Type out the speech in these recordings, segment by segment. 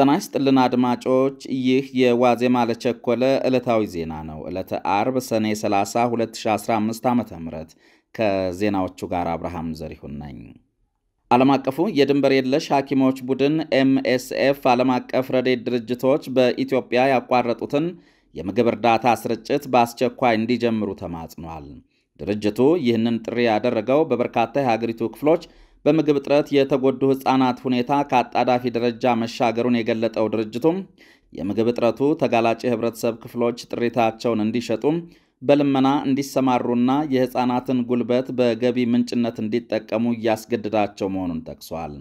ጤና ይስጥልን አድማጮች፣ ይህ የዋዜማ ለቸኮለ ዕለታዊ ዜና ነው። ዕለተ አርብ ሰኔ 30 2015 ዓ ም ከዜናዎቹ ጋር አብርሃም ዘሪሁን ነኝ። ዓለም አቀፉ የድንበር የለሽ ሐኪሞች ቡድን ኤምኤስኤፍ ዓለም አቀፍ ረድኤት ድርጅቶች በኢትዮጵያ ያቋረጡትን የምግብ እርዳታ ስርጭት በአስቸኳይ እንዲጀምሩ ተማጽኗል። ድርጅቱ ይህንን ጥሪ ያደረገው በበርካታ የሀገሪቱ ክፍሎች በምግብ እጥረት የተጎዱ ሕፃናት ሁኔታ ከአጣዳፊ ደረጃ መሻገሩን የገለጠው ድርጅቱም የምግብ እጥረቱ ተጋላጭ የህብረተሰብ ክፍሎች ጥሪታቸውን እንዲሸጡም በልመና እንዲሰማሩና የሕፃናትን ጉልበት በገቢ ምንጭነት እንዲጠቀሙ እያስገድዳቸው መሆኑን ጠቅሷል።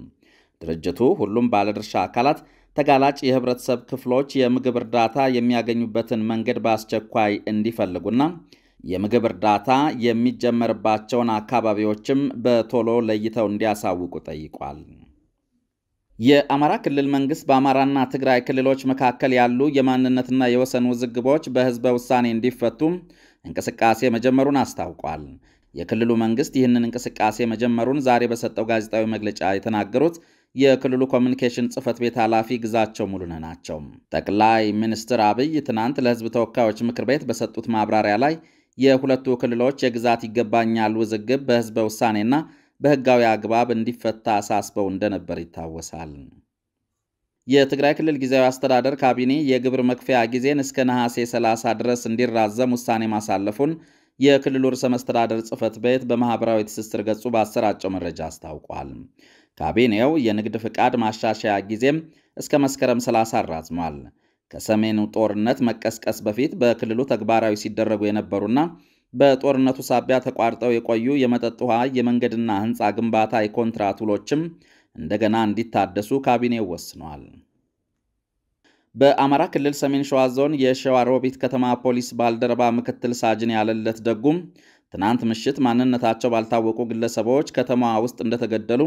ድርጅቱ ሁሉም ባለድርሻ አካላት ተጋላጭ የህብረተሰብ ክፍሎች የምግብ እርዳታ የሚያገኙበትን መንገድ በአስቸኳይ እንዲፈልጉና የምግብ እርዳታ የሚጀመርባቸውን አካባቢዎችም በቶሎ ለይተው እንዲያሳውቁ ጠይቋል። የአማራ ክልል መንግስት በአማራና ትግራይ ክልሎች መካከል ያሉ የማንነትና የወሰን ውዝግቦች በህዝበ ውሳኔ እንዲፈቱ እንቅስቃሴ መጀመሩን አስታውቋል። የክልሉ መንግስት ይህንን እንቅስቃሴ መጀመሩን ዛሬ በሰጠው ጋዜጣዊ መግለጫ የተናገሩት የክልሉ ኮሚኒኬሽን ጽህፈት ቤት ኃላፊ ግዛቸው ሙሉነ ናቸው። ጠቅላይ ሚኒስትር አብይ ትናንት ለህዝብ ተወካዮች ምክር ቤት በሰጡት ማብራሪያ ላይ የሁለቱ ክልሎች የግዛት ይገባኛል ውዝግብ በህዝበ ውሳኔና በህጋዊ አግባብ እንዲፈታ አሳስበው እንደነበር ይታወሳል። የትግራይ ክልል ጊዜያዊ አስተዳደር ካቢኔ የግብር መክፈያ ጊዜን እስከ ነሐሴ 30 ድረስ እንዲራዘም ውሳኔ ማሳለፉን የክልሉ ርዕሰ መስተዳደር ጽህፈት ቤት በማኅበራዊ ትስስር ገጹ ባሰራጨው መረጃ አስታውቋል። ካቢኔው የንግድ ፍቃድ ማሻሻያ ጊዜም እስከ መስከረም 30 አራዝሟል። ከሰሜኑ ጦርነት መቀስቀስ በፊት በክልሉ ተግባራዊ ሲደረጉ የነበሩና በጦርነቱ ሳቢያ ተቋርጠው የቆዩ የመጠጥ ውሃ፣ የመንገድና ህንፃ ግንባታ የኮንትራት ውሎችም እንደገና እንዲታደሱ ካቢኔው ወስኗል። በአማራ ክልል ሰሜን ሸዋ ዞን ሮቢት ከተማ ፖሊስ ባልደረባ ምክትል ሳጅን ያለለት ደጉም ትናንት ምሽት ማንነታቸው ባልታወቁ ግለሰቦች ከተማዋ ውስጥ እንደተገደሉ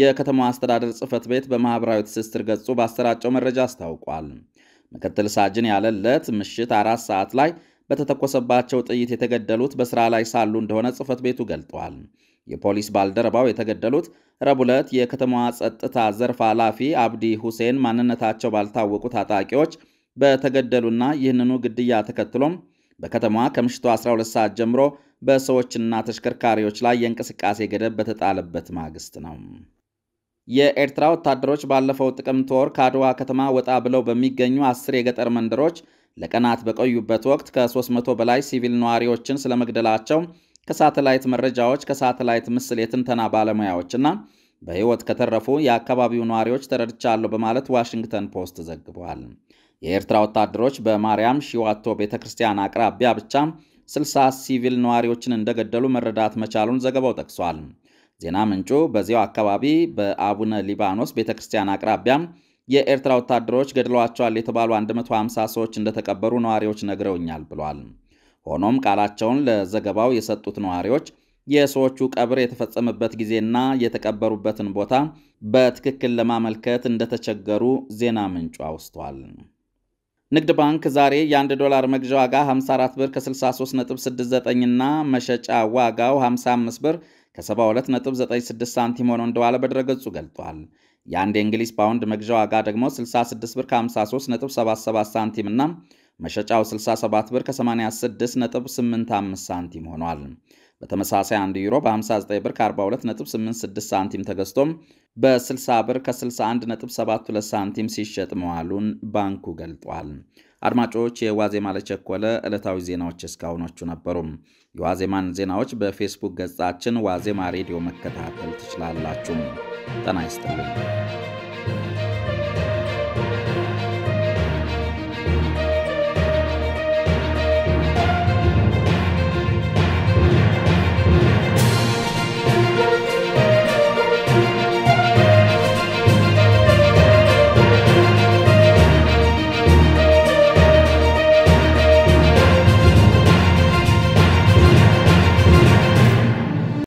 የከተማዋ አስተዳደር ጽህፈት ቤት በማኅበራዊ ትስስር ገጹ ባሰራጨው መረጃ አስታውቋል። ምክትል ሳጅን ያለለት ምሽት አራት ሰዓት ላይ በተተኮሰባቸው ጥይት የተገደሉት በስራ ላይ ሳሉ እንደሆነ ጽህፈት ቤቱ ገልጧል። የፖሊስ ባልደረባው የተገደሉት ረቡዕ ዕለት የከተማዋ ጸጥታ ዘርፍ ኃላፊ አብዲ ሁሴን ማንነታቸው ባልታወቁ ታጣቂዎች በተገደሉና ይህንኑ ግድያ ተከትሎም በከተማዋ ከምሽቱ 12 ሰዓት ጀምሮ በሰዎችና ተሽከርካሪዎች ላይ የእንቅስቃሴ ገደብ በተጣለበት ማግስት ነው። የኤርትራ ወታደሮች ባለፈው ጥቅምት ወር ከአድዋ ከተማ ወጣ ብለው በሚገኙ አስር የገጠር መንደሮች ለቀናት በቆዩበት ወቅት ከ300 በላይ ሲቪል ነዋሪዎችን ስለመግደላቸው ከሳተላይት መረጃዎች፣ ከሳተላይት ምስል የትንተና ባለሙያዎችና በሕይወት ከተረፉ የአካባቢው ነዋሪዎች ተረድቻለሁ በማለት ዋሽንግተን ፖስት ዘግቧል። የኤርትራ ወታደሮች በማርያም ሺዋቶ ቤተ ክርስቲያን አቅራቢያ ብቻ 60 ሲቪል ነዋሪዎችን እንደገደሉ መረዳት መቻሉን ዘገባው ጠቅሷል። ዜና ምንጩ በዚያው አካባቢ በአቡነ ሊባኖስ ቤተ ክርስቲያን የኤርትራ ወታደሮች ገድለዋቸዋል የተባሉ 150 ሰዎች እንደተቀበሩ ነዋሪዎች ነግረውኛል ብሏል። ሆኖም ቃላቸውን ለዘገባው የሰጡት ነዋሪዎች የሰዎቹ ቀብር የተፈጸመበት ጊዜና የተቀበሩበትን ቦታ በትክክል ለማመልከት እንደተቸገሩ ዜና ምንጩ አውስቷል። ንግድ ባንክ ዛሬ የአንድ ዶላር መግዣ ዋጋ 54 ብር ከ63.69 እና መሸጫ ዋጋው 55 ብር ከ72.96 ሳንቲም ሆኖ እንደዋለ በድረገጹ ገልጧል። የአንድ የእንግሊዝ ፓውንድ መግዣ ዋጋ ደግሞ 66 ብር ከ53.77 ሳንቲም እና መሸጫው 67 ብር ከ86.85 ሳንቲም ሆኗል። በተመሳሳይ 1 ዩሮ በ59 ብር ከ42.86 ሳንቲም ተገዝቶም በ60 ብር ከ61.72 ሳንቲም ሲሸጥ መዋሉን ባንኩ ገልጧል። አድማጮች፣ የዋዜማ ለቸኮለ ዕለታዊ ዜናዎች እስካሁኖቹ ነበሩ። የዋዜማን ዜናዎች በፌስቡክ ገጻችን ዋዜማ ሬዲዮ መከታተል ትችላላችሁ። ጤና ይስጥልኝ።